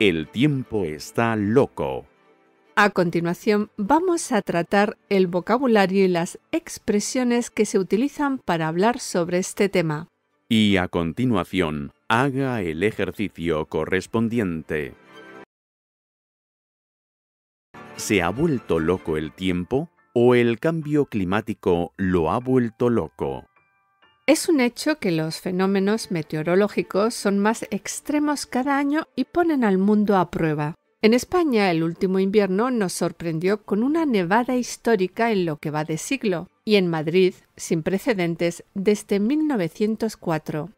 El tiempo está loco. A continuación vamos a tratar el vocabulario y las expresiones que se utilizan para hablar sobre este tema. Y a continuación, haga el ejercicio correspondiente. ¿Se ha vuelto loco el tiempo o el cambio climático lo ha vuelto loco? Es un hecho que los fenómenos meteorológicos son más extremos cada año y ponen al mundo a prueba. En España el último invierno nos sorprendió con una nevada histórica en lo que va de siglo y en Madrid sin precedentes desde 1904.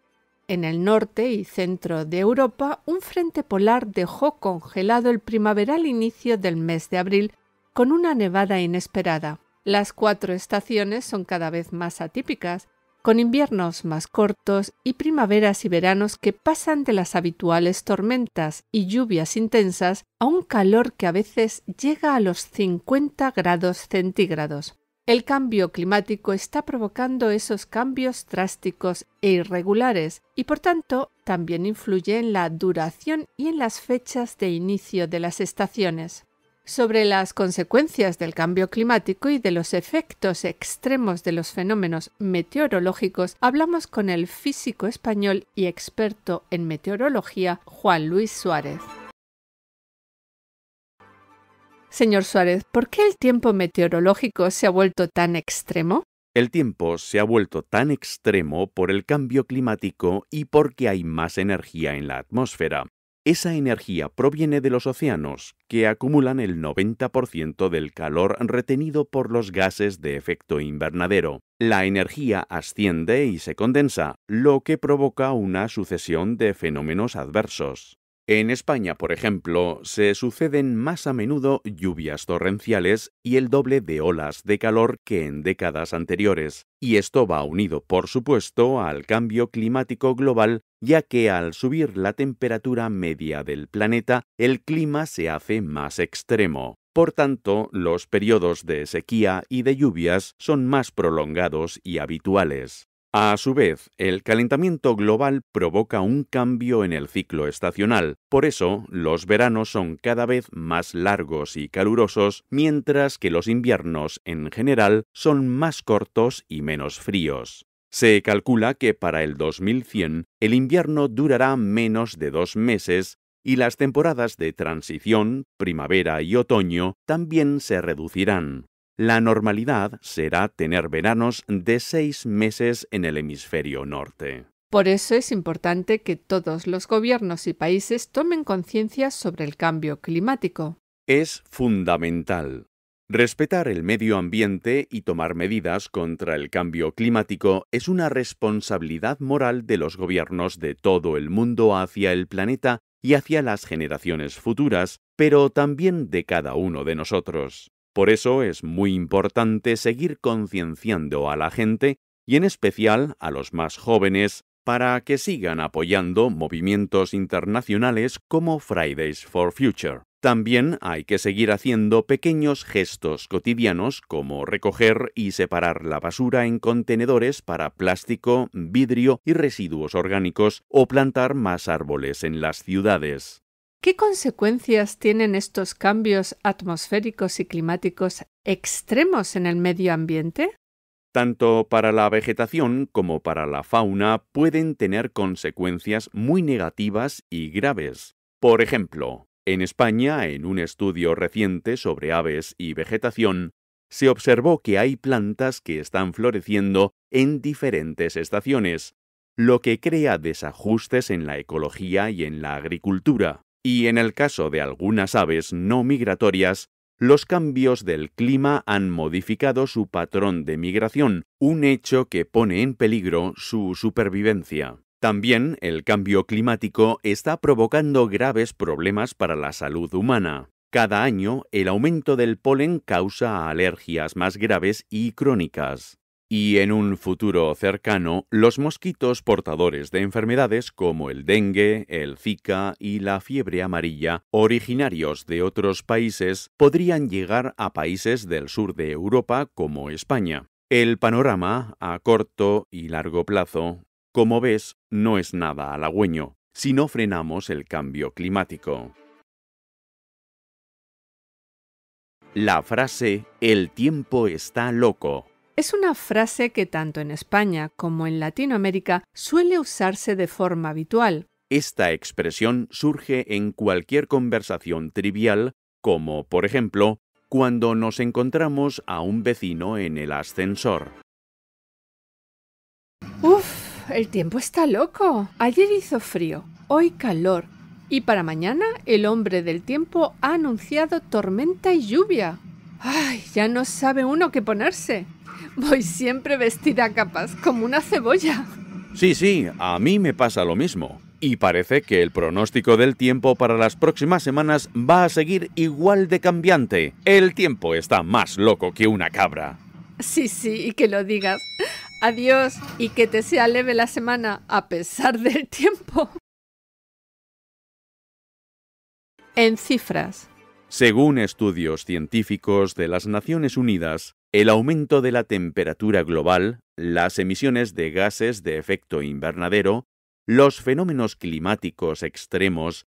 En el norte y centro de Europa, un frente polar dejó congelado el primaveral inicio del mes de abril con una nevada inesperada. Las cuatro estaciones son cada vez más atípicas con inviernos más cortos y primaveras y veranos que pasan de las habituales tormentas y lluvias intensas a un calor que a veces llega a los 50 grados centígrados. El cambio climático está provocando esos cambios drásticos e irregulares y por tanto también influye en la duración y en las fechas de inicio de las estaciones sobre las consecuencias del cambio climático y de los efectos extremos de los fenómenos meteorológicos, hablamos con el físico español y experto en meteorología Juan Luis Suárez. Señor Suárez, ¿por qué el tiempo meteorológico se ha vuelto tan extremo? El tiempo se ha vuelto tan extremo por el cambio climático y porque hay más energía en la atmósfera. Esa energía proviene de los océanos, que acumulan el 90% del calor retenido por los gases de efecto invernadero. La energía asciende y se condensa, lo que provoca una sucesión de fenómenos adversos. En España, por ejemplo, se suceden más a menudo lluvias torrenciales y el doble de olas de calor que en décadas anteriores, y esto va unido, por supuesto, al cambio climático global, ya que al subir la temperatura media del planeta, el clima se hace más extremo. Por tanto, los periodos de sequía y de lluvias son más prolongados y habituales. A su vez, el calentamiento global provoca un cambio en el ciclo estacional, por eso los veranos son cada vez más largos y calurosos, mientras que los inviernos, en general, son más cortos y menos fríos. Se calcula que para el 2100 el invierno durará menos de dos meses y las temporadas de transición, primavera y otoño, también se reducirán. La normalidad será tener veranos de seis meses en el hemisferio norte. Por eso es importante que todos los gobiernos y países tomen conciencia sobre el cambio climático. Es fundamental. Respetar el medio ambiente y tomar medidas contra el cambio climático es una responsabilidad moral de los gobiernos de todo el mundo hacia el planeta y hacia las generaciones futuras, pero también de cada uno de nosotros. Por eso es muy importante seguir concienciando a la gente, y en especial a los más jóvenes, para que sigan apoyando movimientos internacionales como Fridays for Future. También hay que seguir haciendo pequeños gestos cotidianos como recoger y separar la basura en contenedores para plástico, vidrio y residuos orgánicos o plantar más árboles en las ciudades. ¿Qué consecuencias tienen estos cambios atmosféricos y climáticos extremos en el medio ambiente? Tanto para la vegetación como para la fauna pueden tener consecuencias muy negativas y graves. Por ejemplo, en España, en un estudio reciente sobre aves y vegetación, se observó que hay plantas que están floreciendo en diferentes estaciones, lo que crea desajustes en la ecología y en la agricultura y en el caso de algunas aves no migratorias, los cambios del clima han modificado su patrón de migración, un hecho que pone en peligro su supervivencia. También el cambio climático está provocando graves problemas para la salud humana. Cada año, el aumento del polen causa alergias más graves y crónicas y en un futuro cercano los mosquitos portadores de enfermedades como el dengue, el zika y la fiebre amarilla, originarios de otros países, podrían llegar a países del sur de Europa como España. El panorama, a corto y largo plazo, como ves, no es nada halagüeño si no frenamos el cambio climático. La frase El tiempo está loco es una frase que tanto en España como en Latinoamérica suele usarse de forma habitual. Esta expresión surge en cualquier conversación trivial, como por ejemplo, cuando nos encontramos a un vecino en el ascensor. Uf, el tiempo está loco. Ayer hizo frío, hoy calor. Y para mañana el hombre del tiempo ha anunciado tormenta y lluvia. ¡Ay! Ya no sabe uno qué ponerse. Voy siempre vestida a capas, como una cebolla. Sí, sí, a mí me pasa lo mismo. Y parece que el pronóstico del tiempo para las próximas semanas va a seguir igual de cambiante. El tiempo está más loco que una cabra. Sí, sí, y que lo digas. Adiós y que te sea leve la semana a pesar del tiempo. En cifras, según estudios científicos de las Naciones Unidas, el aumento de la temperatura global, las emisiones de gases de efecto invernadero, los fenómenos climáticos extremos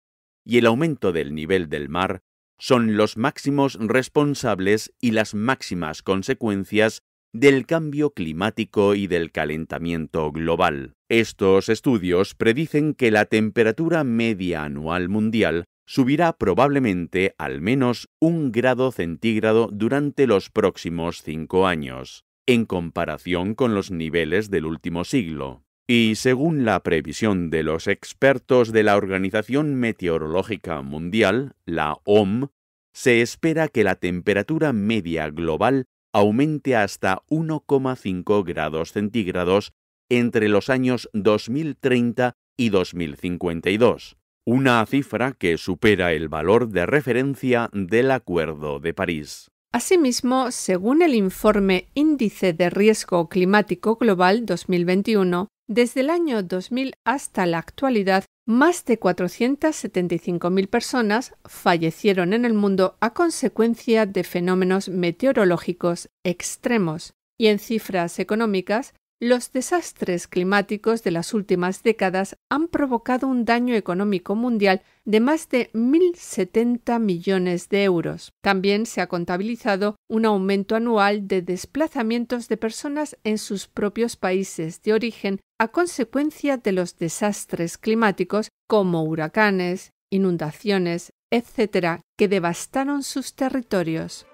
y el aumento del nivel del mar son los máximos responsables y las máximas consecuencias del cambio climático y del calentamiento global. Estos estudios predicen que la temperatura media anual mundial subirá probablemente al menos un grado centígrado durante los próximos cinco años, en comparación con los niveles del último siglo. Y según la previsión de los expertos de la Organización Meteorológica Mundial, la OM, se espera que la temperatura media global aumente hasta 1,5 grados centígrados entre los años 2030 y 2052, una cifra que supera el valor de referencia del Acuerdo de París. Asimismo, según el informe Índice de Riesgo Climático Global 2021, desde el año 2000 hasta la actualidad, más de 475.000 personas fallecieron en el mundo a consecuencia de fenómenos meteorológicos extremos. Y en cifras económicas, los desastres climáticos de las últimas décadas han provocado un daño económico mundial de más de 1.070 millones de euros. También se ha contabilizado un aumento anual de desplazamientos de personas en sus propios países de origen a consecuencia de los desastres climáticos como huracanes, inundaciones, etc., que devastaron sus territorios.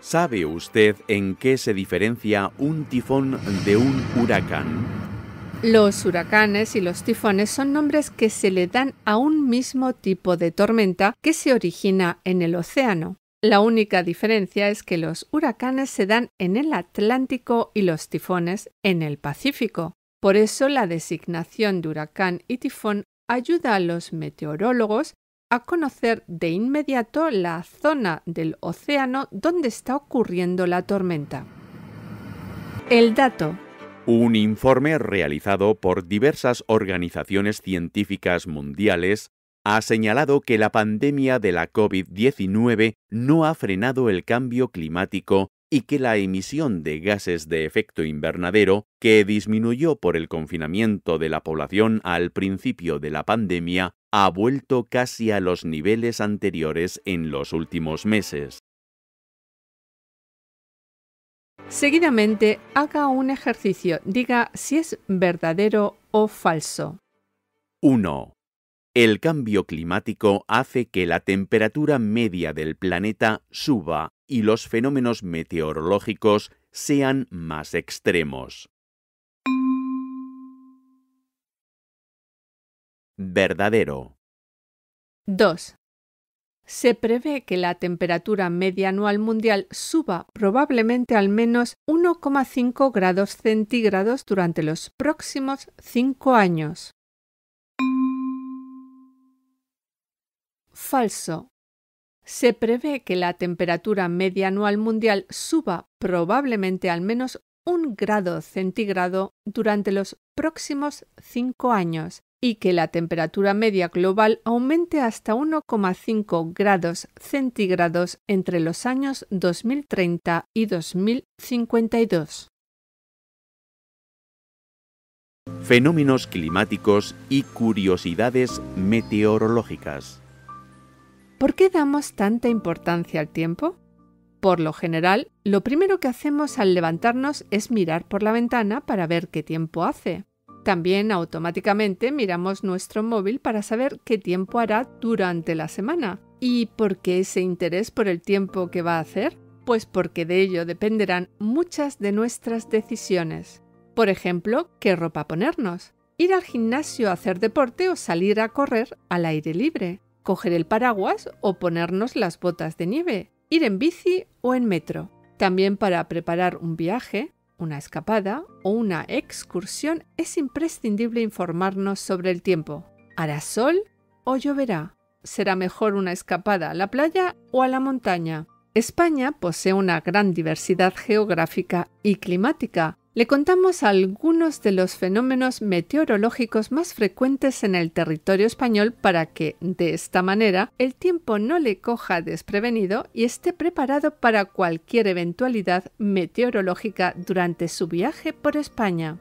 ¿Sabe usted en qué se diferencia un tifón de un huracán? Los huracanes y los tifones son nombres que se le dan a un mismo tipo de tormenta que se origina en el océano. La única diferencia es que los huracanes se dan en el Atlántico y los tifones en el Pacífico. Por eso la designación de huracán y tifón ayuda a los meteorólogos a conocer de inmediato la zona del océano donde está ocurriendo la tormenta. El dato. Un informe realizado por diversas organizaciones científicas mundiales ha señalado que la pandemia de la COVID-19 no ha frenado el cambio climático y que la emisión de gases de efecto invernadero, que disminuyó por el confinamiento de la población al principio de la pandemia, ha vuelto casi a los niveles anteriores en los últimos meses. Seguidamente, haga un ejercicio. Diga si es verdadero o falso. 1. El cambio climático hace que la temperatura media del planeta suba y los fenómenos meteorológicos sean más extremos. Verdadero. 2. Se prevé que la temperatura media anual mundial suba probablemente al menos 1,5 grados centígrados durante los próximos cinco años. falso. Se prevé que la temperatura media anual mundial suba probablemente al menos un grado centígrado durante los próximos cinco años y que la temperatura media global aumente hasta 1,5 grados centígrados entre los años 2030 y 2052. Fenómenos climáticos y curiosidades meteorológicas. ¿Por qué damos tanta importancia al tiempo? Por lo general, lo primero que hacemos al levantarnos es mirar por la ventana para ver qué tiempo hace. También automáticamente miramos nuestro móvil para saber qué tiempo hará durante la semana. ¿Y por qué ese interés por el tiempo que va a hacer? Pues porque de ello dependerán muchas de nuestras decisiones. Por ejemplo, qué ropa ponernos, ir al gimnasio a hacer deporte o salir a correr al aire libre coger el paraguas o ponernos las botas de nieve, ir en bici o en metro. También para preparar un viaje, una escapada o una excursión es imprescindible informarnos sobre el tiempo. ¿Hará sol o lloverá? ¿Será mejor una escapada a la playa o a la montaña? España posee una gran diversidad geográfica y climática, le contamos algunos de los fenómenos meteorológicos más frecuentes en el territorio español para que, de esta manera, el tiempo no le coja desprevenido y esté preparado para cualquier eventualidad meteorológica durante su viaje por España.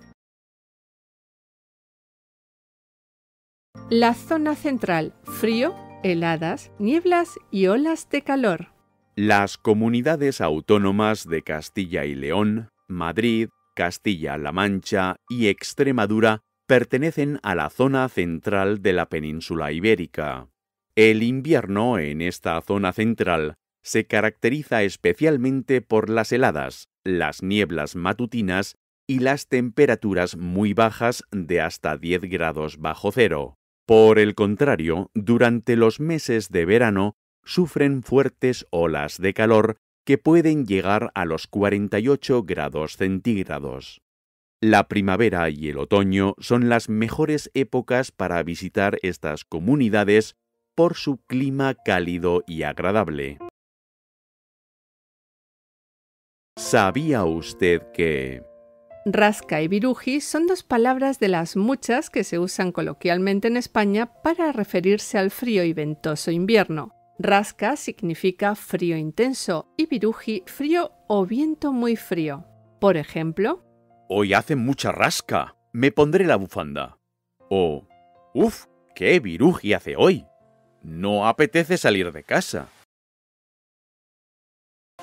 La zona central, frío, heladas, nieblas y olas de calor. Las comunidades autónomas de Castilla y León, Madrid, Castilla-La Mancha y Extremadura pertenecen a la zona central de la península ibérica. El invierno en esta zona central se caracteriza especialmente por las heladas, las nieblas matutinas y las temperaturas muy bajas de hasta 10 grados bajo cero. Por el contrario, durante los meses de verano sufren fuertes olas de calor que pueden llegar a los 48 grados centígrados. La primavera y el otoño son las mejores épocas para visitar estas comunidades por su clima cálido y agradable. ¿Sabía usted que... Rasca y viruji son dos palabras de las muchas que se usan coloquialmente en España para referirse al frío y ventoso invierno. Rasca significa frío intenso y viruji frío o viento muy frío. Por ejemplo, Hoy hace mucha rasca, me pondré la bufanda. O, uf, qué viruji hace hoy. No apetece salir de casa.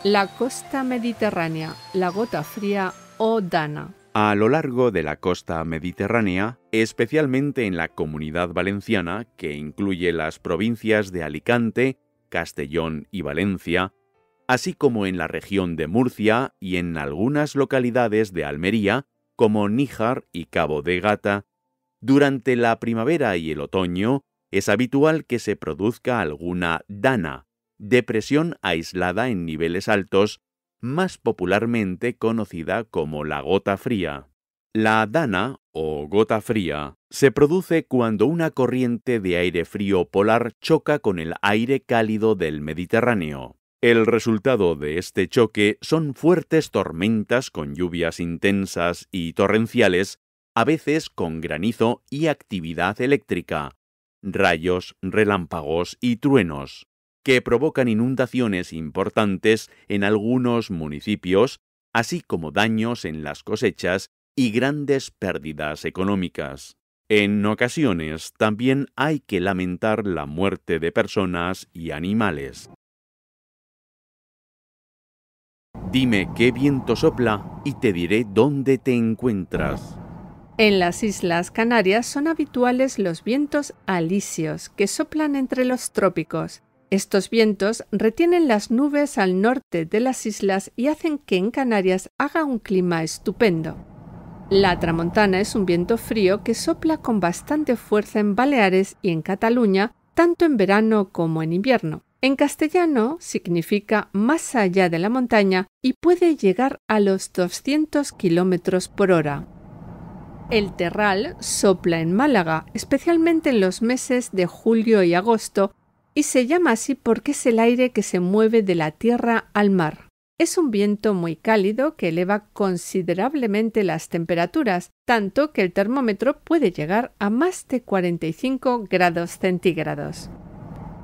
La costa mediterránea, la gota fría o dana. A lo largo de la costa mediterránea, especialmente en la comunidad valenciana, que incluye las provincias de Alicante, Castellón y Valencia, así como en la región de Murcia y en algunas localidades de Almería, como Níjar y Cabo de Gata. Durante la primavera y el otoño es habitual que se produzca alguna dana, depresión aislada en niveles altos, más popularmente conocida como la gota fría. La dana o gota fría se produce cuando una corriente de aire frío polar choca con el aire cálido del Mediterráneo. El resultado de este choque son fuertes tormentas con lluvias intensas y torrenciales, a veces con granizo y actividad eléctrica, rayos, relámpagos y truenos, que provocan inundaciones importantes en algunos municipios, así como daños en las cosechas y grandes pérdidas económicas. En ocasiones también hay que lamentar la muerte de personas y animales. Dime qué viento sopla y te diré dónde te encuentras. En las Islas Canarias son habituales los vientos alisios que soplan entre los trópicos. Estos vientos retienen las nubes al norte de las islas y hacen que en Canarias haga un clima estupendo. La tramontana es un viento frío que sopla con bastante fuerza en Baleares y en Cataluña, tanto en verano como en invierno. En castellano significa más allá de la montaña y puede llegar a los 200 km por hora. El terral sopla en Málaga, especialmente en los meses de julio y agosto, y se llama así porque es el aire que se mueve de la tierra al mar. Es un viento muy cálido que eleva considerablemente las temperaturas, tanto que el termómetro puede llegar a más de 45 grados centígrados.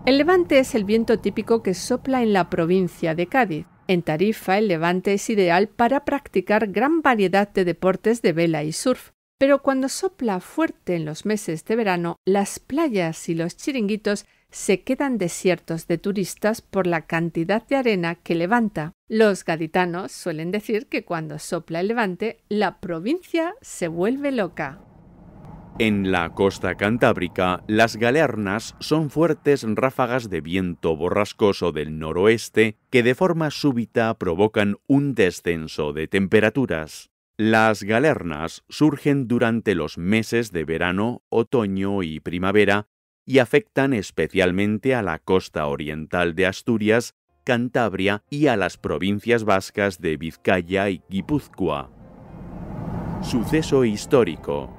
El levante es el viento típico que sopla en la provincia de Cádiz. En Tarifa, el levante es ideal para practicar gran variedad de deportes de vela y surf, pero cuando sopla fuerte en los meses de verano, las playas y los chiringuitos se quedan desiertos de turistas por la cantidad de arena que levanta. Los gaditanos suelen decir que cuando sopla el levante, la provincia se vuelve loca. En la costa cantábrica, las galernas son fuertes ráfagas de viento borrascoso del noroeste que de forma súbita provocan un descenso de temperaturas. Las galernas surgen durante los meses de verano, otoño y primavera y afectan especialmente a la costa oriental de Asturias, Cantabria y a las provincias vascas de Vizcaya y Guipúzcoa. Suceso histórico.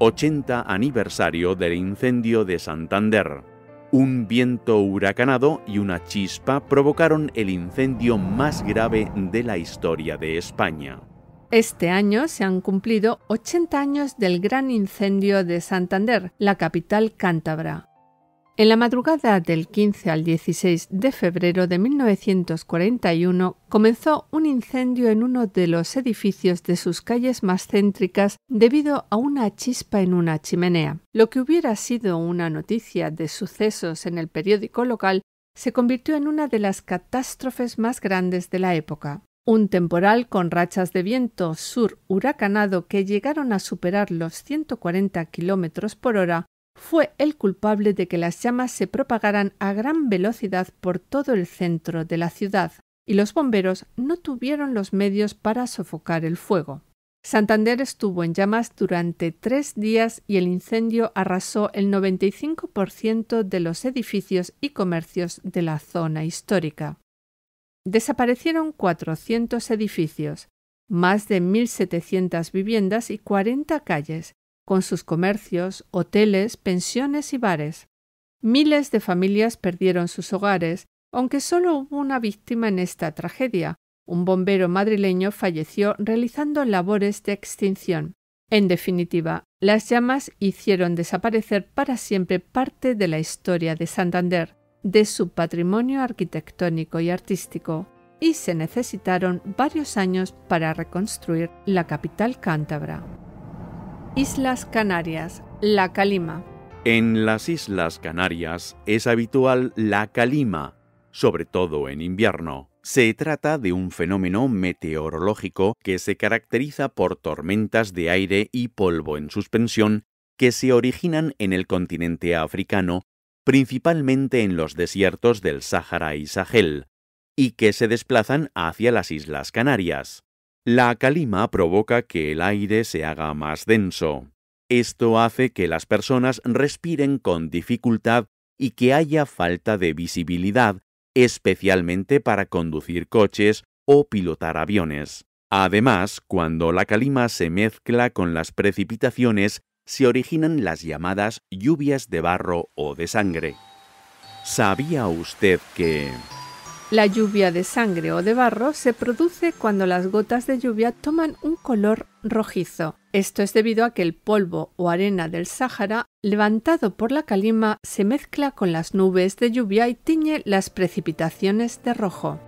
80 aniversario del incendio de Santander. Un viento huracanado y una chispa provocaron el incendio más grave de la historia de España. Este año se han cumplido 80 años del gran incendio de Santander, la capital cántabra. En la madrugada del 15 al 16 de febrero de 1941 comenzó un incendio en uno de los edificios de sus calles más céntricas debido a una chispa en una chimenea. Lo que hubiera sido una noticia de sucesos en el periódico local se convirtió en una de las catástrofes más grandes de la época. Un temporal con rachas de viento sur huracanado que llegaron a superar los 140 kilómetros por hora fue el culpable de que las llamas se propagaran a gran velocidad por todo el centro de la ciudad y los bomberos no tuvieron los medios para sofocar el fuego. Santander estuvo en llamas durante tres días y el incendio arrasó el 95% de los edificios y comercios de la zona histórica desaparecieron 400 edificios, más de 1.700 viviendas y 40 calles, con sus comercios, hoteles, pensiones y bares. Miles de familias perdieron sus hogares, aunque solo hubo una víctima en esta tragedia. Un bombero madrileño falleció realizando labores de extinción. En definitiva, las llamas hicieron desaparecer para siempre parte de la historia de Santander, de su patrimonio arquitectónico y artístico, y se necesitaron varios años para reconstruir la capital cántabra. Islas Canarias, la calima. En las Islas Canarias es habitual la calima, sobre todo en invierno. Se trata de un fenómeno meteorológico que se caracteriza por tormentas de aire y polvo en suspensión que se originan en el continente africano principalmente en los desiertos del Sáhara y Sahel, y que se desplazan hacia las Islas Canarias. La calima provoca que el aire se haga más denso. Esto hace que las personas respiren con dificultad y que haya falta de visibilidad, especialmente para conducir coches o pilotar aviones. Además, cuando la calima se mezcla con las precipitaciones, se originan las llamadas lluvias de barro o de sangre. ¿Sabía usted que... La lluvia de sangre o de barro se produce cuando las gotas de lluvia toman un color rojizo. Esto es debido a que el polvo o arena del Sáhara, levantado por la calima, se mezcla con las nubes de lluvia y tiñe las precipitaciones de rojo.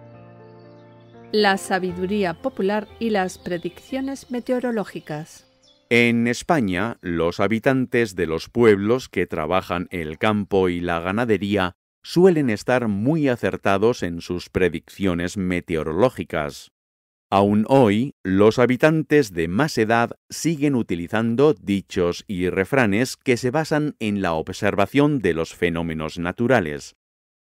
La sabiduría popular y las predicciones meteorológicas. En España, los habitantes de los pueblos que trabajan el campo y la ganadería suelen estar muy acertados en sus predicciones meteorológicas. Aún hoy, los habitantes de más edad siguen utilizando dichos y refranes que se basan en la observación de los fenómenos naturales.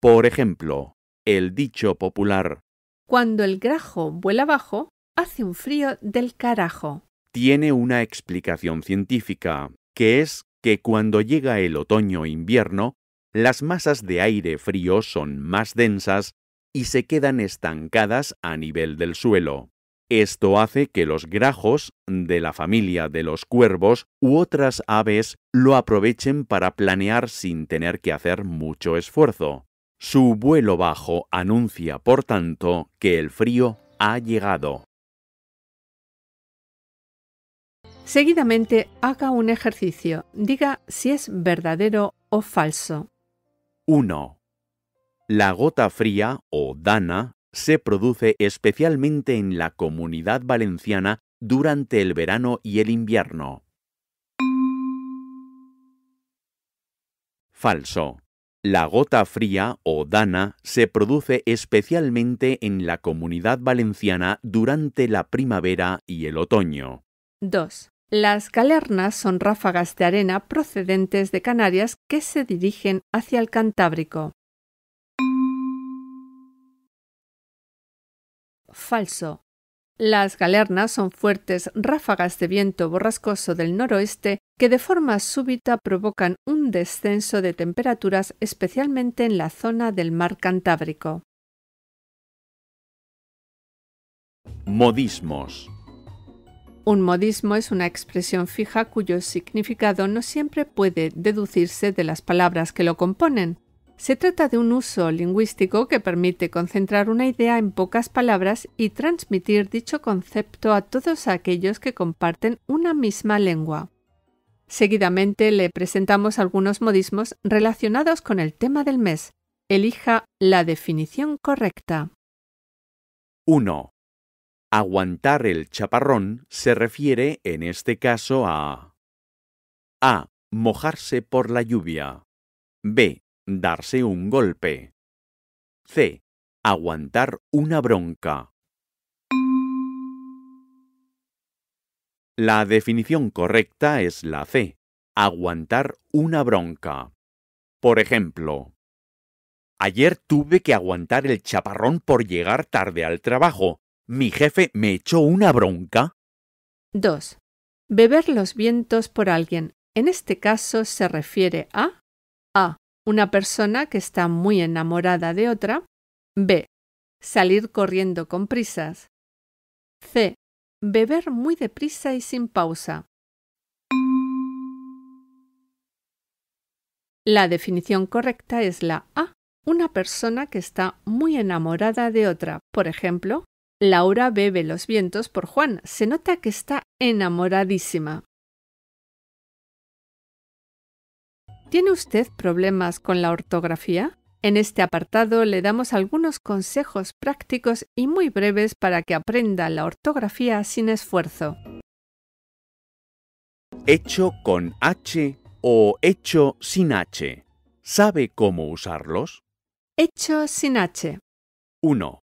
Por ejemplo, el dicho popular Cuando el grajo vuela bajo, hace un frío del carajo tiene una explicación científica, que es que cuando llega el otoño e invierno, las masas de aire frío son más densas y se quedan estancadas a nivel del suelo. Esto hace que los grajos de la familia de los cuervos u otras aves lo aprovechen para planear sin tener que hacer mucho esfuerzo. Su vuelo bajo anuncia, por tanto, que el frío ha llegado. Seguidamente haga un ejercicio. Diga si es verdadero o falso. 1. La gota fría o dana se produce especialmente en la comunidad valenciana durante el verano y el invierno. Falso. La gota fría o dana se produce especialmente en la comunidad valenciana durante la primavera y el otoño. 2. Las galernas son ráfagas de arena procedentes de Canarias que se dirigen hacia el Cantábrico. Falso. Las galernas son fuertes ráfagas de viento borrascoso del noroeste que de forma súbita provocan un descenso de temperaturas especialmente en la zona del mar Cantábrico. Modismos. Un modismo es una expresión fija cuyo significado no siempre puede deducirse de las palabras que lo componen. Se trata de un uso lingüístico que permite concentrar una idea en pocas palabras y transmitir dicho concepto a todos aquellos que comparten una misma lengua. Seguidamente le presentamos algunos modismos relacionados con el tema del mes. Elija la definición correcta. 1. Aguantar el chaparrón se refiere en este caso a A. Mojarse por la lluvia. B. Darse un golpe. C. Aguantar una bronca. La definición correcta es la C. Aguantar una bronca. Por ejemplo, ayer tuve que aguantar el chaparrón por llegar tarde al trabajo mi jefe me echó una bronca. 2. Beber los vientos por alguien. En este caso se refiere a a. Una persona que está muy enamorada de otra. b. Salir corriendo con prisas. c. Beber muy deprisa y sin pausa. La definición correcta es la A, una persona que está muy enamorada de otra. Por ejemplo, Laura bebe los vientos por Juan. Se nota que está enamoradísima. ¿Tiene usted problemas con la ortografía? En este apartado le damos algunos consejos prácticos y muy breves para que aprenda la ortografía sin esfuerzo. Hecho con H o hecho sin H. ¿Sabe cómo usarlos? Hecho sin H. 1.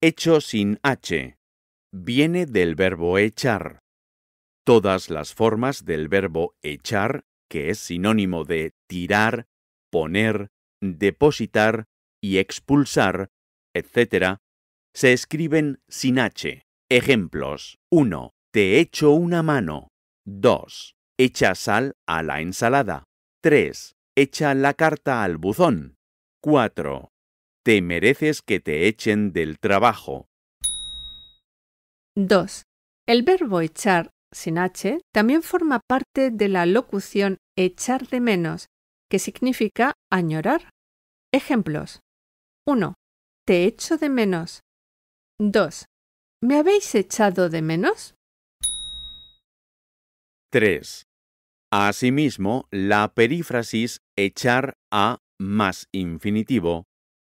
Hecho sin H. Viene del verbo echar. Todas las formas del verbo echar, que es sinónimo de tirar, poner, depositar y expulsar, etc., se escriben sin H. Ejemplos. 1. Te echo una mano. 2. Echa sal a la ensalada. 3. Echa la carta al buzón. 4. Te mereces que te echen del trabajo. 2. El verbo echar sin h también forma parte de la locución echar de menos, que significa añorar. Ejemplos. 1. Te echo de menos. 2. ¿Me habéis echado de menos? 3. Asimismo, la perífrasis echar a más infinitivo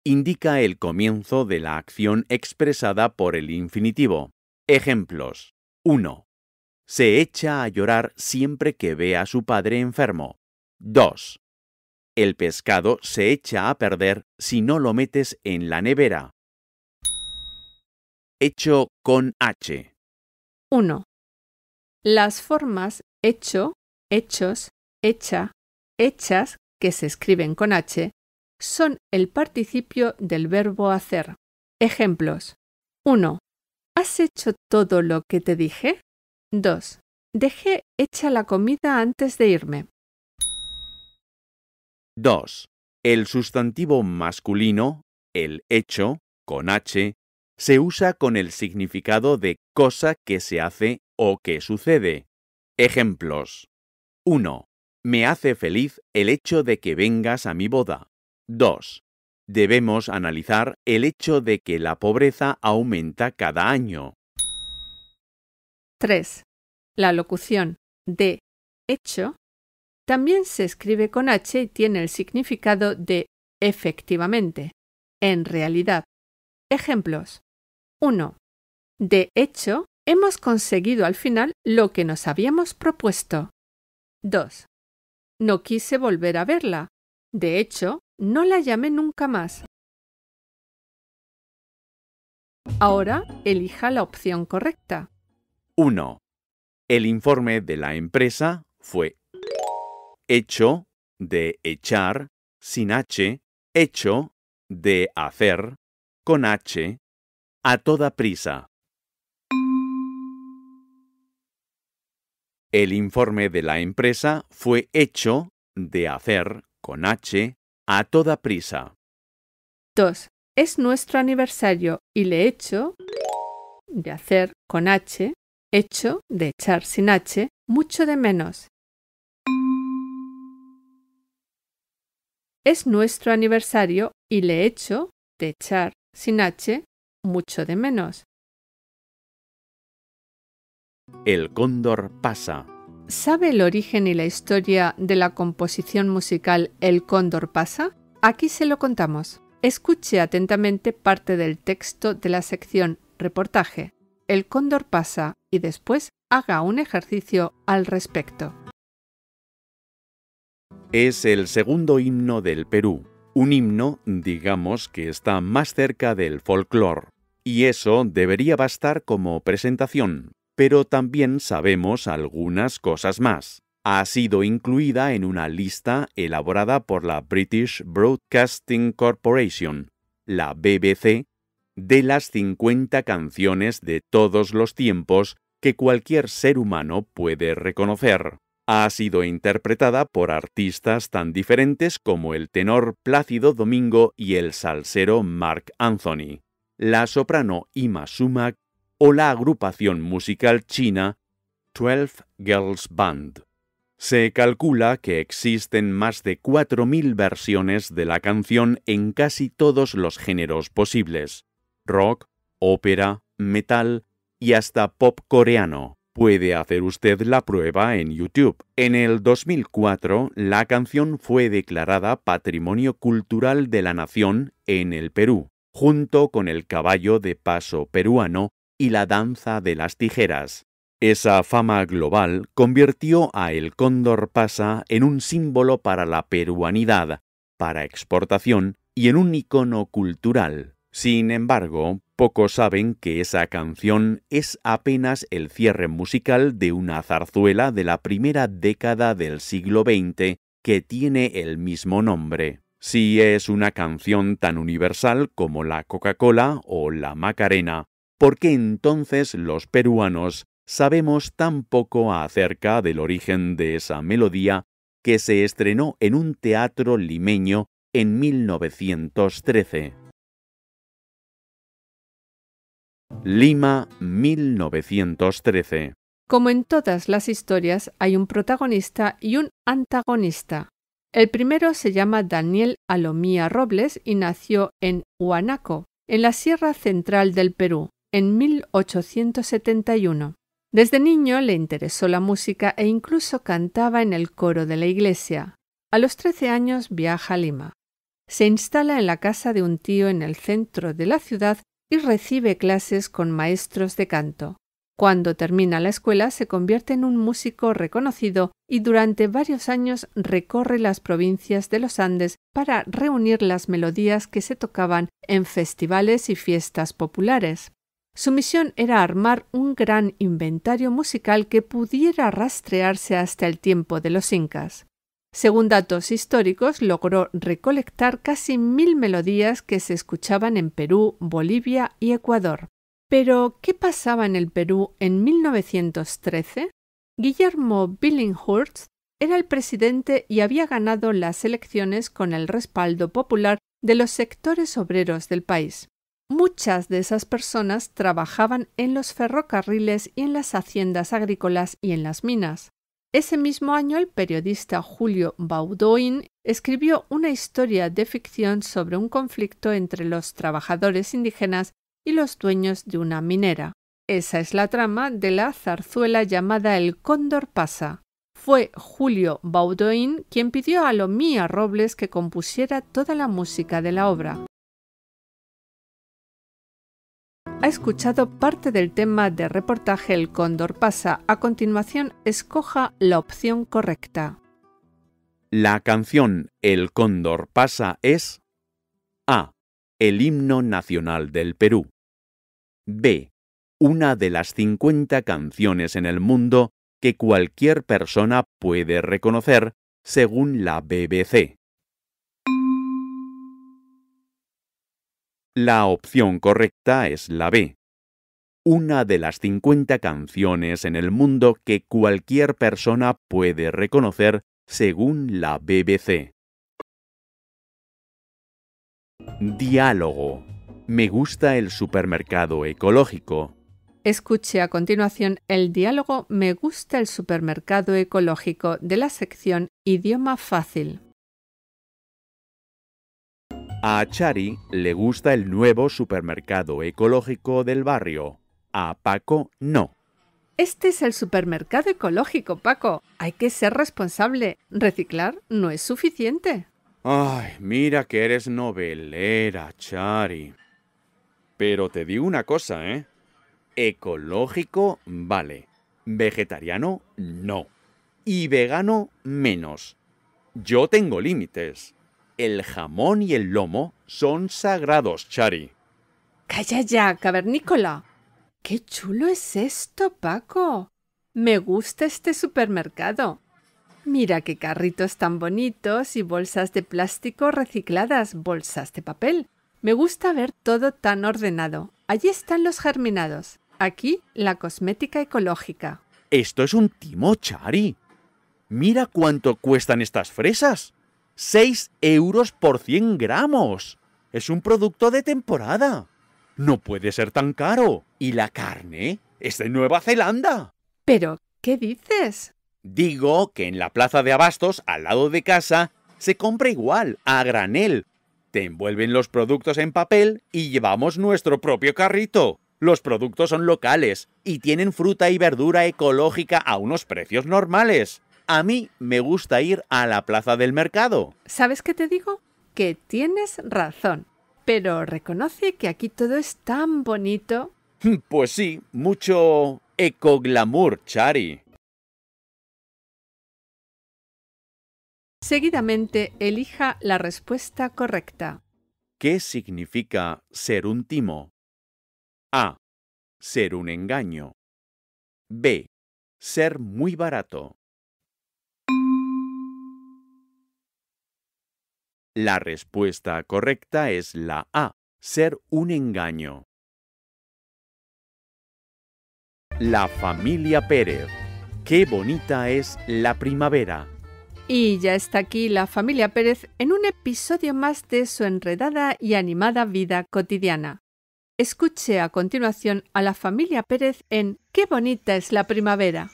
indica el comienzo de la acción expresada por el infinitivo. Ejemplos. 1. Se echa a llorar siempre que ve a su padre enfermo. 2. El pescado se echa a perder si no lo metes en la nevera. Hecho con H. 1. Las formas hecho, hechos, hecha, hechas, que se escriben con H, son el participio del verbo hacer. Ejemplos. 1. ¿Has hecho todo lo que te dije? 2. Dejé hecha la comida antes de irme. 2. El sustantivo masculino, el hecho, con H, se usa con el significado de cosa que se hace o que sucede. Ejemplos. 1. Me hace feliz el hecho de que vengas a mi boda. 2. Debemos analizar el hecho de que la pobreza aumenta cada año. 3. La locución de hecho también se escribe con H y tiene el significado de efectivamente, en realidad. Ejemplos. 1. De hecho, hemos conseguido al final lo que nos habíamos propuesto. 2. No quise volver a verla. De hecho, no la llame nunca más. Ahora elija la opción correcta. 1. El informe de la empresa fue hecho de echar sin h, hecho de hacer con h a toda prisa. El informe de la empresa fue hecho de hacer con h a toda prisa. 2. Es nuestro aniversario y le echo de hacer con H, hecho de echar sin H, mucho de menos. Es nuestro aniversario y le echo de echar sin H, mucho de menos. El cóndor pasa. ¿Sabe el origen y la historia de la composición musical El Cóndor pasa? Aquí se lo contamos. Escuche atentamente parte del texto de la sección Reportaje. El Cóndor pasa y después haga un ejercicio al respecto. Es el segundo himno del Perú, un himno, digamos, que está más cerca del folclore, y eso debería bastar como presentación pero también sabemos algunas cosas más. Ha sido incluida en una lista elaborada por la British Broadcasting Corporation, la BBC, de las 50 canciones de todos los tiempos que cualquier ser humano puede reconocer. Ha sido interpretada por artistas tan diferentes como el tenor Plácido Domingo y el salsero Mark Anthony. La soprano Ima Sumac o la agrupación musical china 12 Girls Band. Se calcula que existen más de 4.000 versiones de la canción en casi todos los géneros posibles, rock, ópera, metal y hasta pop coreano. Puede hacer usted la prueba en YouTube. En el 2004, la canción fue declarada Patrimonio Cultural de la Nación en el Perú, junto con el caballo de paso peruano y la danza de las tijeras. Esa fama global convirtió a El Cóndor Pasa en un símbolo para la peruanidad, para exportación y en un icono cultural. Sin embargo, pocos saben que esa canción es apenas el cierre musical de una zarzuela de la primera década del siglo XX que tiene el mismo nombre. Si es una canción tan universal como la Coca-Cola o la Macarena, ¿por qué entonces los peruanos sabemos tan poco acerca del origen de esa melodía que se estrenó en un teatro limeño en 1913? Lima 1913 como en todas las historias, hay un protagonista y un antagonista. El primero se llama Daniel Alomía Robles y nació en Huanaco, en la Sierra Central del Perú en 1871. Desde niño le interesó la música e incluso cantaba en el coro de la iglesia. A los trece años viaja a Lima. Se instala en la casa de un tío en el centro de la ciudad y recibe clases con maestros de canto. Cuando termina la escuela se convierte en un músico reconocido y durante varios años recorre las provincias de los Andes para reunir las melodías que se tocaban en festivales y fiestas populares. Su misión era armar un gran inventario musical que pudiera rastrearse hasta el tiempo de los incas. Según datos históricos, logró recolectar casi mil melodías que se escuchaban en Perú, Bolivia y Ecuador. Pero, ¿qué pasaba en el Perú en 1913? Guillermo Billinghurst era el presidente y había ganado las elecciones con el respaldo popular de los sectores obreros del país. Muchas de esas personas trabajaban en los ferrocarriles y en las haciendas agrícolas y en las minas. Ese mismo año el periodista Julio Baudoin escribió una historia de ficción sobre un conflicto entre los trabajadores indígenas y los dueños de una minera. Esa es la trama de la zarzuela llamada El Cóndor pasa. Fue Julio Baudoin quien pidió a Lomía Robles que compusiera toda la música de la obra. ha escuchado parte del tema de reportaje El Cóndor pasa. A continuación, escoja la opción correcta. La canción El Cóndor pasa es A. El himno nacional del Perú. B. Una de las 50 canciones en el mundo que cualquier persona puede reconocer según la BBC. La opción correcta es la B. Una de las 50 canciones en el mundo que cualquier persona puede reconocer según la BBC. Diálogo. Me gusta el supermercado ecológico. Escuche a continuación el diálogo Me gusta el supermercado ecológico de la sección Idioma fácil. A Chari le gusta el nuevo supermercado ecológico del barrio. A Paco no. Este es el supermercado ecológico, Paco. Hay que ser responsable. Reciclar no es suficiente. Ay, mira que eres novelera, Chari. Pero te digo una cosa, ¿eh? Ecológico, vale. Vegetariano, no. Y vegano, menos. Yo tengo límites el jamón y el lomo son sagrados, Chari. Calla ya, cavernícola. Qué chulo es esto, Paco. Me gusta este supermercado. Mira qué carritos tan bonitos y bolsas de plástico recicladas, bolsas de papel. Me gusta ver todo tan ordenado. Allí están los germinados. Aquí la cosmética ecológica. Esto es un timo, Chari. Mira cuánto cuestan estas fresas. 6 euros por 100 gramos. Es un producto de temporada. No puede ser tan caro. Y la carne es de Nueva Zelanda. Pero, ¿qué dices? Digo que en la plaza de abastos, al lado de casa, se compra igual, a granel. Te envuelven los productos en papel y llevamos nuestro propio carrito. Los productos son locales y tienen fruta y verdura ecológica a unos precios normales a mí me gusta ir a la plaza del mercado. ¿Sabes qué te digo? Que tienes razón. Pero reconoce que aquí todo es tan bonito. Pues sí, mucho ecoglamour, Chari. Seguidamente elija la respuesta correcta. ¿Qué significa ser un timo? A. Ser un engaño. B. Ser muy barato. La respuesta correcta es la A, ser un engaño. La familia Pérez. Qué bonita es la primavera. Y ya está aquí la familia Pérez en un episodio más de su enredada y animada vida cotidiana. Escuche a continuación a la familia Pérez en Qué bonita es la primavera.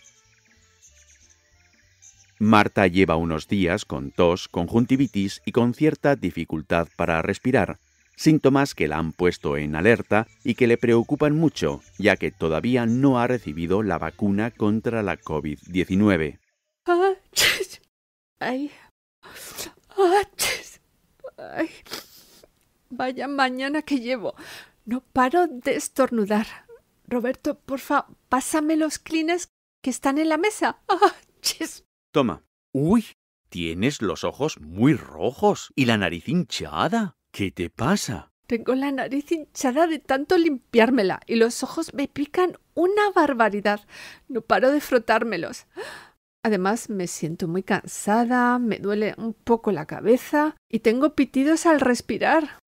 Marta lleva unos días con tos, conjuntivitis y con cierta dificultad para respirar, síntomas que la han puesto en alerta y que le preocupan mucho, ya que todavía no ha recibido la vacuna contra la COVID-19. Ay, ay, vaya mañana que llevo. No paro de estornudar. Roberto, porfa, pásame los clines que están en la mesa. Toma. Uy, tienes los ojos muy rojos y la nariz hinchada. ¿Qué te pasa? Tengo la nariz hinchada de tanto limpiármela y los ojos me pican una barbaridad. No paro de frotármelos. Además, me siento muy cansada, me duele un poco la cabeza y tengo pitidos al respirar.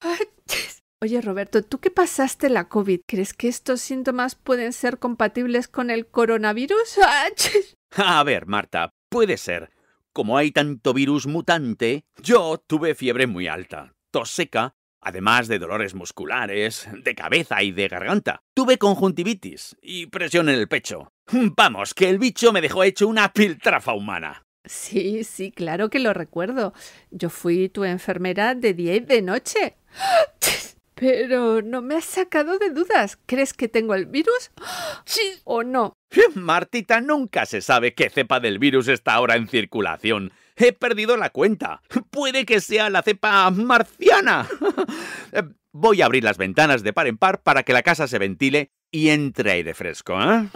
Oye, Roberto, ¿tú qué pasaste la COVID? ¿Crees que estos síntomas pueden ser compatibles con el coronavirus? A ver, Marta, Puede ser. Como hay tanto virus mutante, yo tuve fiebre muy alta, tos seca, además de dolores musculares, de cabeza y de garganta. Tuve conjuntivitis y presión en el pecho. Vamos, que el bicho me dejó hecho una piltrafa humana. Sí, sí, claro que lo recuerdo. Yo fui tu enfermera de día y de noche. Pero no me has sacado de dudas. ¿Crees que tengo el virus? Sí. ¿O no? Martita nunca se sabe qué cepa del virus está ahora en circulación. He perdido la cuenta. Puede que sea la cepa marciana. Eh, voy a abrir las ventanas de par en par para que la casa se ventile y entre aire fresco, ¿eh?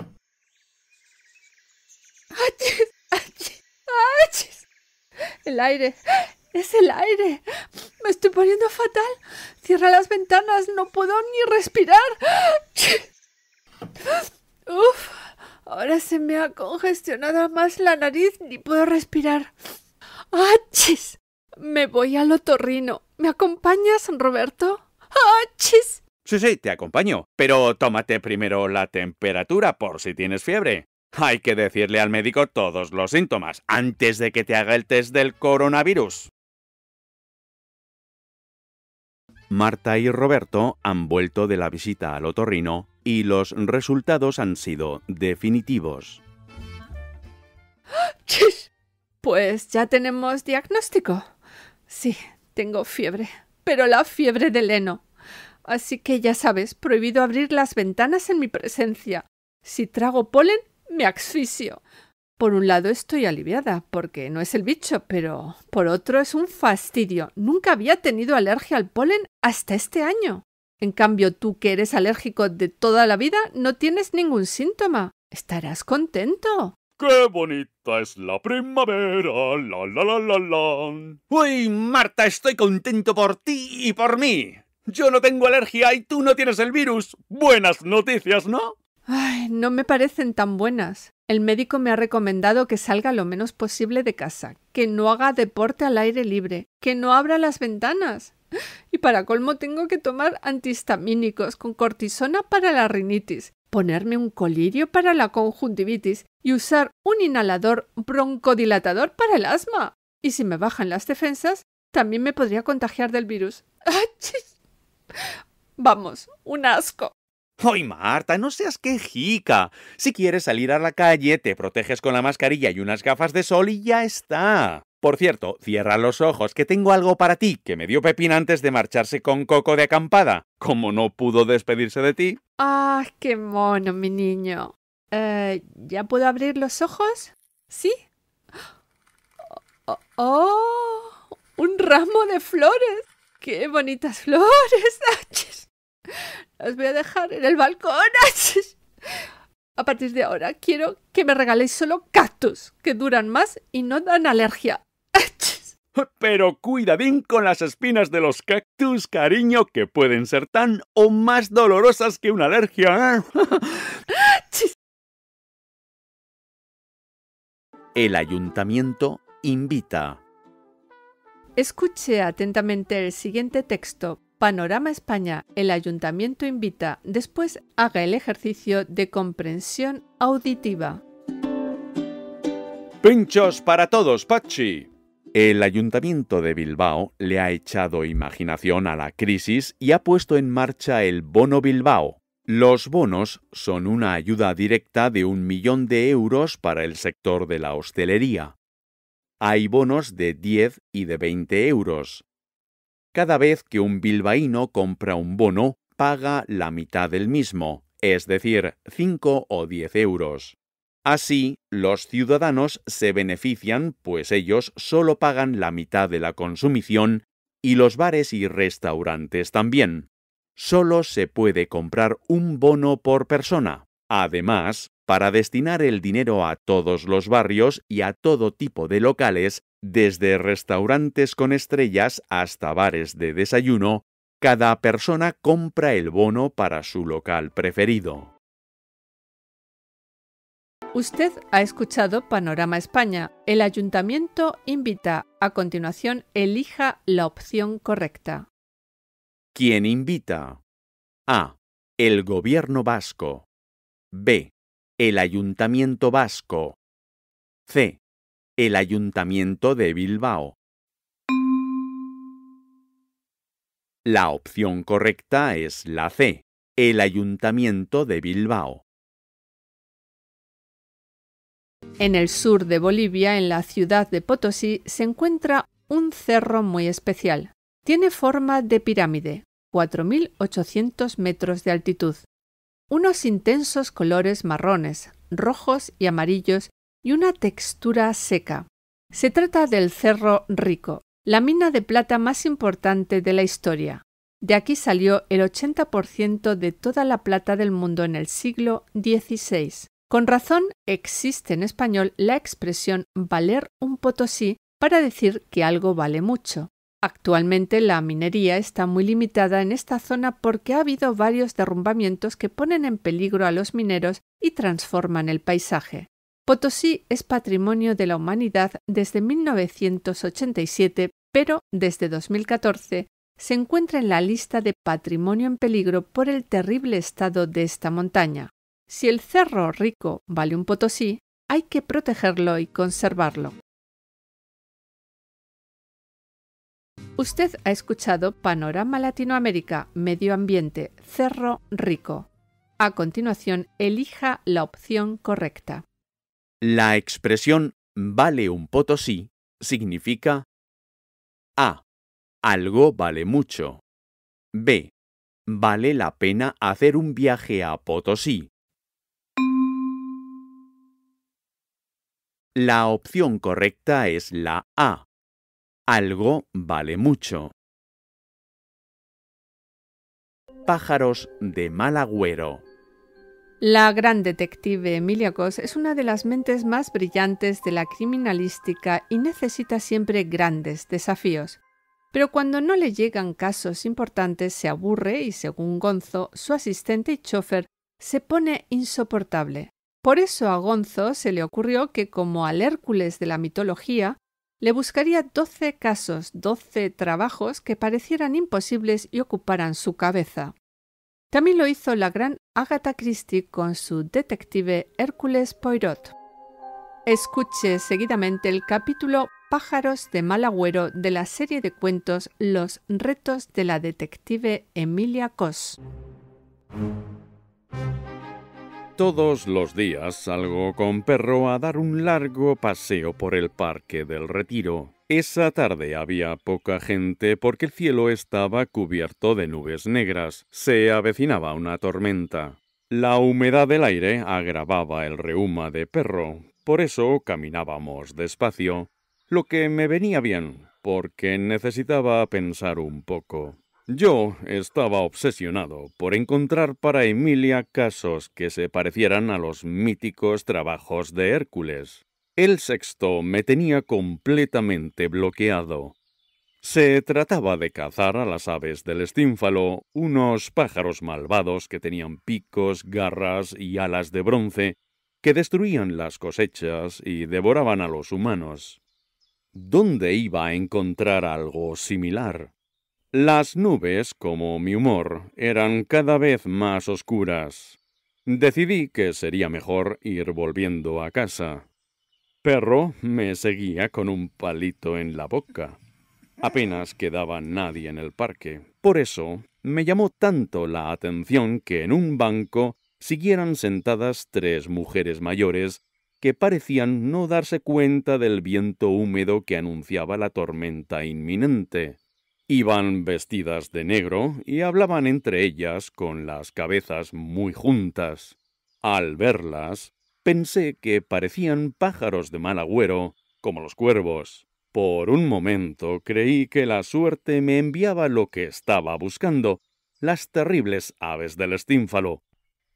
El aire. Es el aire. Me estoy poniendo fatal. Cierra las ventanas. No puedo ni respirar. Uf. Ahora se me ha congestionado más la nariz ni puedo respirar. ¡Achis! ¡Ah, me voy al otorrino. ¿Me acompañas, Roberto? ¡Achis! ¡Ah, sí, sí, te acompaño. Pero tómate primero la temperatura por si tienes fiebre. Hay que decirle al médico todos los síntomas antes de que te haga el test del coronavirus. Marta y Roberto han vuelto de la visita al otorrino y los resultados han sido definitivos. Pues ya tenemos diagnóstico. Sí, tengo fiebre, pero la fiebre del heno. Así que ya sabes, prohibido abrir las ventanas en mi presencia. Si trago polen, me asfixio. Por un lado estoy aliviada, porque no es el bicho, pero por otro es un fastidio. Nunca había tenido alergia al polen hasta este año. En cambio, tú que eres alérgico de toda la vida, no tienes ningún síntoma. Estarás contento. ¡Qué bonita es la primavera! ¡La, la, uy Marta, estoy contento por ti y por mí! Yo no tengo alergia y tú no tienes el virus. Buenas noticias, ¿no? Ay, no me parecen tan buenas. El médico me ha recomendado que salga lo menos posible de casa, que no haga deporte al aire libre, que no abra las ventanas. Y para colmo tengo que tomar antihistamínicos con cortisona para la rinitis, ponerme un colirio para la conjuntivitis y usar un inhalador broncodilatador para el asma. Y si me bajan las defensas, también me podría contagiar del virus. ¡Ah, Vamos, un asco. ¡Ay, Marta, no seas quejica! Si quieres salir a la calle, te proteges con la mascarilla y unas gafas de sol y ya está. Por cierto, cierra los ojos, que tengo algo para ti, que me dio Pepín antes de marcharse con Coco de acampada. Como no pudo despedirse de ti. ¡Ah, qué mono, mi niño! Eh, ¿Ya puedo abrir los ojos? ¿Sí? ¡Oh! oh ¡Un ramo de flores! ¡Qué bonitas flores! las voy a dejar en el balcón. A partir de ahora quiero que me regaléis solo cactus, que duran más y no dan alergia. Pero cuidadín con las espinas de los cactus, cariño, que pueden ser tan o más dolorosas que una alergia. ¿eh? El ayuntamiento invita. Escuche atentamente el siguiente texto Panorama España, el ayuntamiento invita, después haga el ejercicio de comprensión auditiva. Pinchos para todos, Pachi. El ayuntamiento de Bilbao le ha echado imaginación a la crisis y ha puesto en marcha el Bono Bilbao. Los bonos son una ayuda directa de un millón de euros para el sector de la hostelería. Hay bonos de 10 y de 20 euros. Cada vez que un bilbaíno compra un bono, paga la mitad del mismo, es decir, 5 o 10 euros. Así, los ciudadanos se benefician, pues ellos solo pagan la mitad de la consumición y los bares y restaurantes también. Solo se puede comprar un bono por persona. Además, para destinar el dinero a todos los barrios y a todo tipo de locales, desde restaurantes con estrellas hasta bares de desayuno, cada persona compra el bono para su local preferido. Usted ha escuchado Panorama España. El ayuntamiento invita. A continuación, elija la opción correcta. ¿Quién invita? A. El gobierno vasco. B. El ayuntamiento vasco. C el Ayuntamiento de Bilbao. La opción correcta es la C, el Ayuntamiento de Bilbao. En el sur de Bolivia, en la ciudad de Potosí, se encuentra un cerro muy especial. Tiene forma de pirámide, 4.800 metros de altitud. Unos intensos colores marrones, rojos y amarillos y una textura seca. Se trata del Cerro Rico, la mina de plata más importante de la historia. De aquí salió el 80% de toda la plata del mundo en el siglo XVI. Con razón existe en español la expresión valer un potosí para decir que algo vale mucho. Actualmente la minería está muy limitada en esta zona porque ha habido varios derrumbamientos que ponen en peligro a los mineros y transforman el paisaje. Potosí es patrimonio de la humanidad desde 1987, pero desde 2014 se encuentra en la lista de patrimonio en peligro por el terrible estado de esta montaña. Si el Cerro Rico vale un Potosí, hay que protegerlo y conservarlo. Usted ha escuchado Panorama Latinoamérica, Medio Ambiente, Cerro Rico. A continuación, elija la opción correcta. La expresión vale un potosí significa A. Algo vale mucho. B. Vale la pena hacer un viaje a Potosí. La opción correcta es la A. Algo vale mucho. Pájaros de mal agüero. La gran detective Emilia Goss es una de las mentes más brillantes de la criminalística y necesita siempre grandes desafíos. Pero cuando no le llegan casos importantes se aburre y según Gonzo, su asistente y chofer, se pone insoportable. Por eso a Gonzo se le ocurrió que como al Hércules de la mitología, le buscaría doce casos, doce trabajos que parecieran imposibles y ocuparan su cabeza. También lo hizo la gran Agatha Christie con su detective Hércules Poirot. Escuche seguidamente el capítulo Pájaros de mal agüero de la serie de cuentos Los retos de la detective Emilia Cos. Todos los días salgo con perro a dar un largo paseo por el Parque del Retiro. Esa tarde había poca gente porque el cielo estaba cubierto de nubes negras. Se avecinaba una tormenta. La humedad del aire agravaba el reuma de perro, por eso caminábamos despacio, lo que me venía bien, porque necesitaba pensar un poco. Yo estaba obsesionado por encontrar para Emilia casos que se parecieran a los míticos trabajos de Hércules. El sexto me tenía completamente bloqueado. Se trataba de cazar a las aves del estínfalo, unos pájaros malvados que tenían picos, garras y alas de bronce, que destruían las cosechas y devoraban a los humanos. ¿Dónde iba a encontrar algo similar? Las nubes, como mi humor, eran cada vez más oscuras. Decidí que sería mejor ir volviendo a casa perro me seguía con un palito en la boca. Apenas quedaba nadie en el parque. Por eso me llamó tanto la atención que en un banco siguieran sentadas tres mujeres mayores que parecían no darse cuenta del viento húmedo que anunciaba la tormenta inminente. Iban vestidas de negro y hablaban entre ellas con las cabezas muy juntas. Al verlas, Pensé que parecían pájaros de mal agüero, como los cuervos. Por un momento creí que la suerte me enviaba lo que estaba buscando, las terribles aves del estínfalo.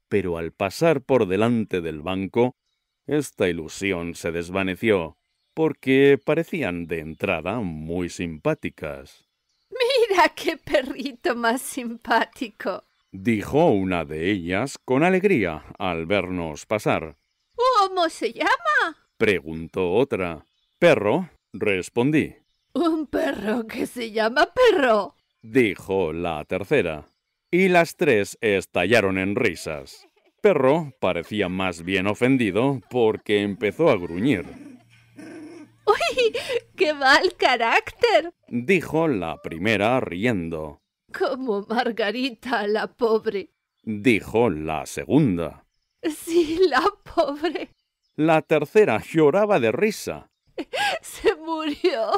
Pero al pasar por delante del banco, esta ilusión se desvaneció, porque parecían de entrada muy simpáticas. Mira qué perrito más simpático, dijo una de ellas con alegría al vernos pasar. ¿Cómo se llama? Preguntó otra. Perro, respondí. Un perro que se llama perro. Dijo la tercera. Y las tres estallaron en risas. Perro parecía más bien ofendido porque empezó a gruñir. ¡Uy! ¡Qué mal carácter! Dijo la primera riendo. Como Margarita la pobre. Dijo la segunda. Sí, la la tercera lloraba de risa. Se murió.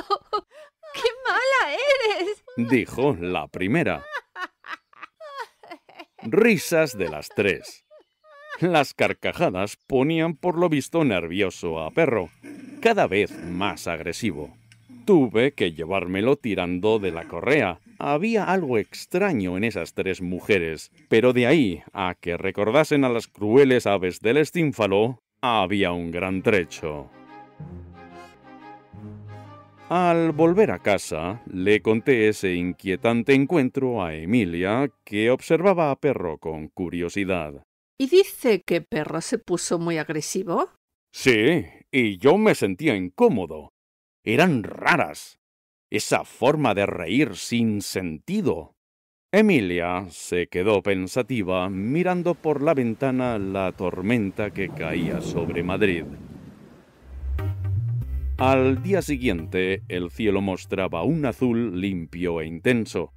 ¡Qué mala eres! dijo la primera. Risas de las tres. Las carcajadas ponían por lo visto nervioso a perro, cada vez más agresivo. Tuve que llevármelo tirando de la correa, había algo extraño en esas tres mujeres, pero de ahí a que recordasen a las crueles aves del estínfalo, había un gran trecho. Al volver a casa, le conté ese inquietante encuentro a Emilia, que observaba a Perro con curiosidad. ¿Y dice que Perro se puso muy agresivo? Sí, y yo me sentía incómodo. Eran raras, esa forma de reír sin sentido. Emilia se quedó pensativa mirando por la ventana la tormenta que caía sobre Madrid. Al día siguiente el cielo mostraba un azul limpio e intenso.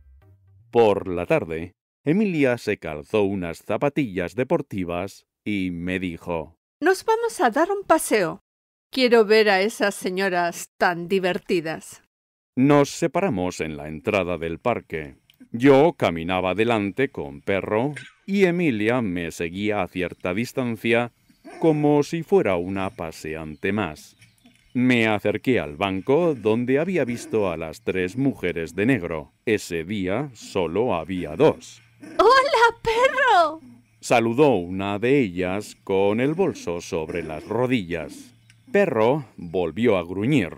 Por la tarde, Emilia se calzó unas zapatillas deportivas y me dijo Nos vamos a dar un paseo. Quiero ver a esas señoras tan divertidas. Nos separamos en la entrada del parque. Yo caminaba adelante con perro y Emilia me seguía a cierta distancia como si fuera una paseante más. Me acerqué al banco donde había visto a las tres mujeres de negro. Ese día solo había dos. ¡Hola, perro! Saludó una de ellas con el bolso sobre las rodillas. Perro volvió a gruñir.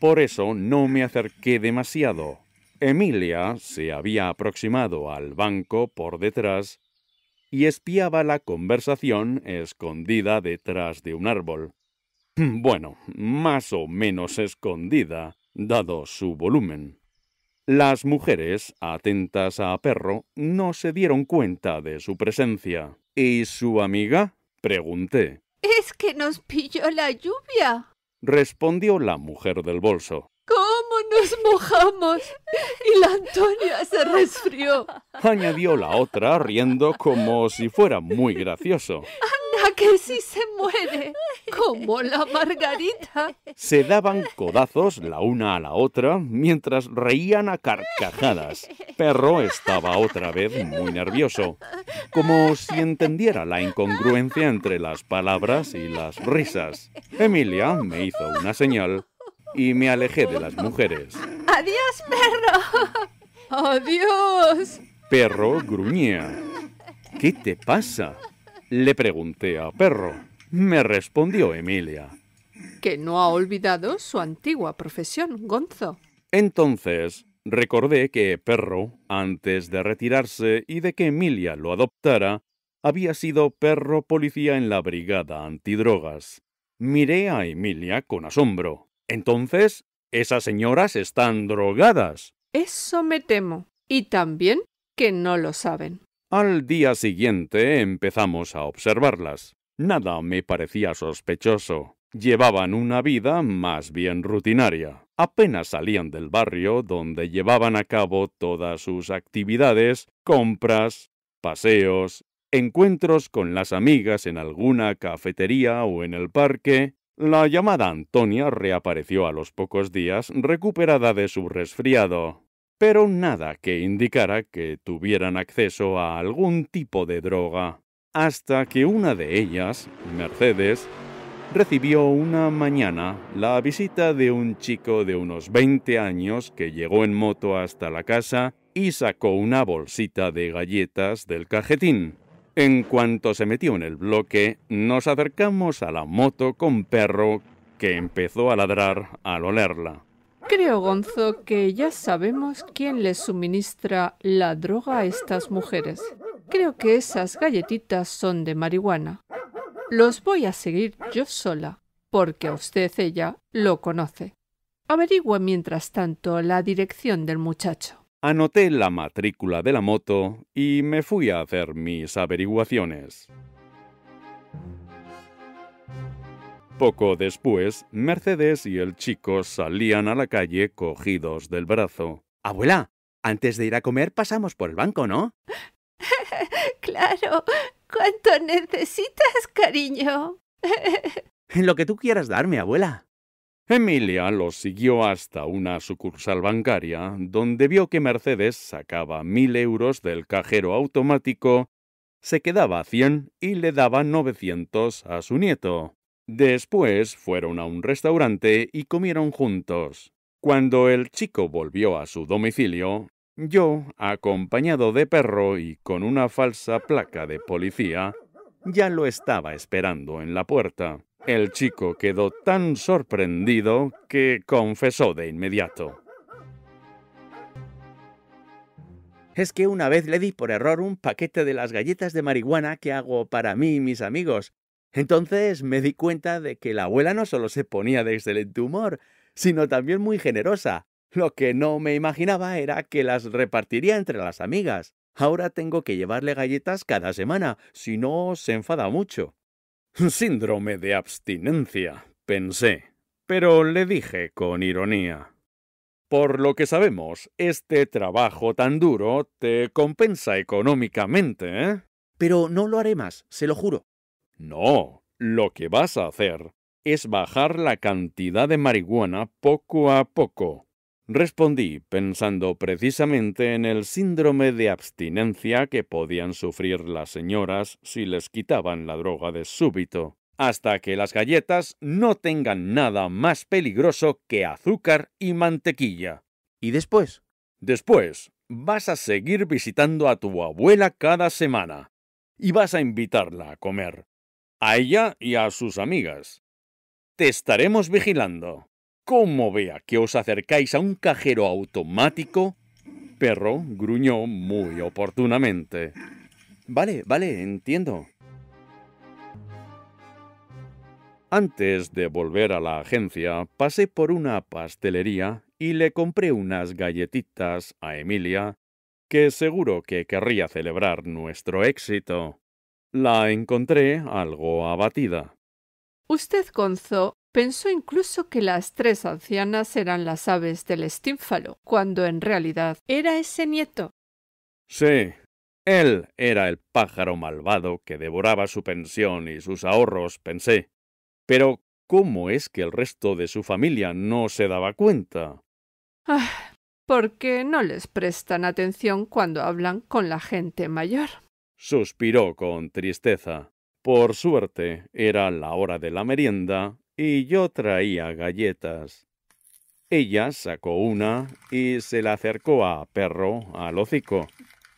Por eso no me acerqué demasiado. Emilia se había aproximado al banco por detrás y espiaba la conversación escondida detrás de un árbol. Bueno, más o menos escondida, dado su volumen. Las mujeres, atentas a Perro, no se dieron cuenta de su presencia. ¿Y su amiga? pregunté. Es que nos pilló la lluvia respondió la mujer del bolso. ¿Cómo nos mojamos? Y la Antonia se resfrió. Añadió la otra, riendo como si fuera muy gracioso. que si se muere, como la margarita. Se daban codazos la una a la otra mientras reían a carcajadas. Perro estaba otra vez muy nervioso, como si entendiera la incongruencia entre las palabras y las risas. Emilia me hizo una señal y me alejé de las mujeres. ¡Adiós, perro! ¡Adiós! Perro gruñía. ¿Qué te pasa? Le pregunté a Perro. Me respondió Emilia. Que no ha olvidado su antigua profesión, Gonzo. Entonces, recordé que Perro, antes de retirarse y de que Emilia lo adoptara, había sido perro policía en la brigada antidrogas. Miré a Emilia con asombro. Entonces, esas señoras están drogadas. Eso me temo. Y también que no lo saben. Al día siguiente empezamos a observarlas. Nada me parecía sospechoso. Llevaban una vida más bien rutinaria. Apenas salían del barrio donde llevaban a cabo todas sus actividades, compras, paseos, encuentros con las amigas en alguna cafetería o en el parque. La llamada Antonia reapareció a los pocos días recuperada de su resfriado pero nada que indicara que tuvieran acceso a algún tipo de droga, hasta que una de ellas, Mercedes, recibió una mañana la visita de un chico de unos 20 años que llegó en moto hasta la casa y sacó una bolsita de galletas del cajetín. En cuanto se metió en el bloque, nos acercamos a la moto con perro que empezó a ladrar al olerla. Creo, Gonzo, que ya sabemos quién les suministra la droga a estas mujeres. Creo que esas galletitas son de marihuana. Los voy a seguir yo sola, porque a usted ella lo conoce. Averigua mientras tanto la dirección del muchacho. Anoté la matrícula de la moto y me fui a hacer mis averiguaciones. Poco después, Mercedes y el chico salían a la calle cogidos del brazo. Abuela, antes de ir a comer pasamos por el banco, ¿no? claro. ¿Cuánto necesitas, cariño? Lo que tú quieras darme, abuela. Emilia los siguió hasta una sucursal bancaria, donde vio que Mercedes sacaba mil euros del cajero automático, se quedaba a cien y le daba novecientos a su nieto. Después fueron a un restaurante y comieron juntos. Cuando el chico volvió a su domicilio, yo, acompañado de perro y con una falsa placa de policía, ya lo estaba esperando en la puerta. El chico quedó tan sorprendido que confesó de inmediato. Es que una vez le di por error un paquete de las galletas de marihuana que hago para mí y mis amigos, entonces me di cuenta de que la abuela no solo se ponía de excelente humor, sino también muy generosa. Lo que no me imaginaba era que las repartiría entre las amigas. Ahora tengo que llevarle galletas cada semana, si no se enfada mucho. Síndrome de abstinencia, pensé, pero le dije con ironía. Por lo que sabemos, este trabajo tan duro te compensa económicamente, ¿eh? Pero no lo haré más, se lo juro. No, lo que vas a hacer es bajar la cantidad de marihuana poco a poco. Respondí pensando precisamente en el síndrome de abstinencia que podían sufrir las señoras si les quitaban la droga de súbito, hasta que las galletas no tengan nada más peligroso que azúcar y mantequilla. ¿Y después? Después, vas a seguir visitando a tu abuela cada semana y vas a invitarla a comer a ella y a sus amigas. Te estaremos vigilando. Como vea que os acercáis a un cajero automático, perro gruñó muy oportunamente. Vale, vale, entiendo. Antes de volver a la agencia, pasé por una pastelería y le compré unas galletitas a Emilia, que seguro que querría celebrar nuestro éxito. La encontré algo abatida. Usted, Gonzo, pensó incluso que las tres ancianas eran las aves del estínfalo, cuando en realidad era ese nieto. Sí, él era el pájaro malvado que devoraba su pensión y sus ahorros, pensé. Pero, ¿cómo es que el resto de su familia no se daba cuenta? Ah, porque no les prestan atención cuando hablan con la gente mayor. Suspiró con tristeza. Por suerte, era la hora de la merienda y yo traía galletas. Ella sacó una y se la acercó a Perro al hocico.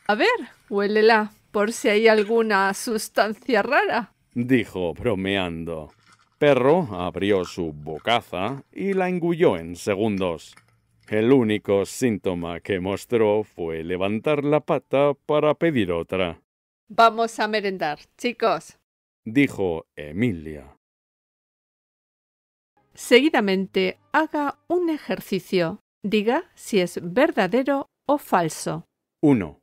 A ver, huélela, por si hay alguna sustancia rara, dijo bromeando. Perro abrió su bocaza y la engulló en segundos. El único síntoma que mostró fue levantar la pata para pedir otra. Vamos a merendar, chicos, dijo Emilia. Seguidamente haga un ejercicio. Diga si es verdadero o falso. 1.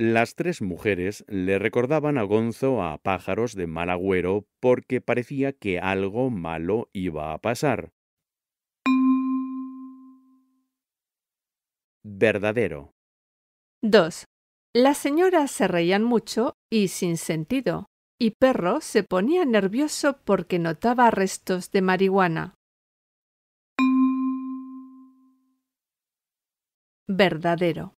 Las tres mujeres le recordaban a Gonzo a pájaros de mal agüero porque parecía que algo malo iba a pasar. Verdadero. 2. Las señoras se reían mucho y sin sentido, y Perro se ponía nervioso porque notaba restos de marihuana. Verdadero.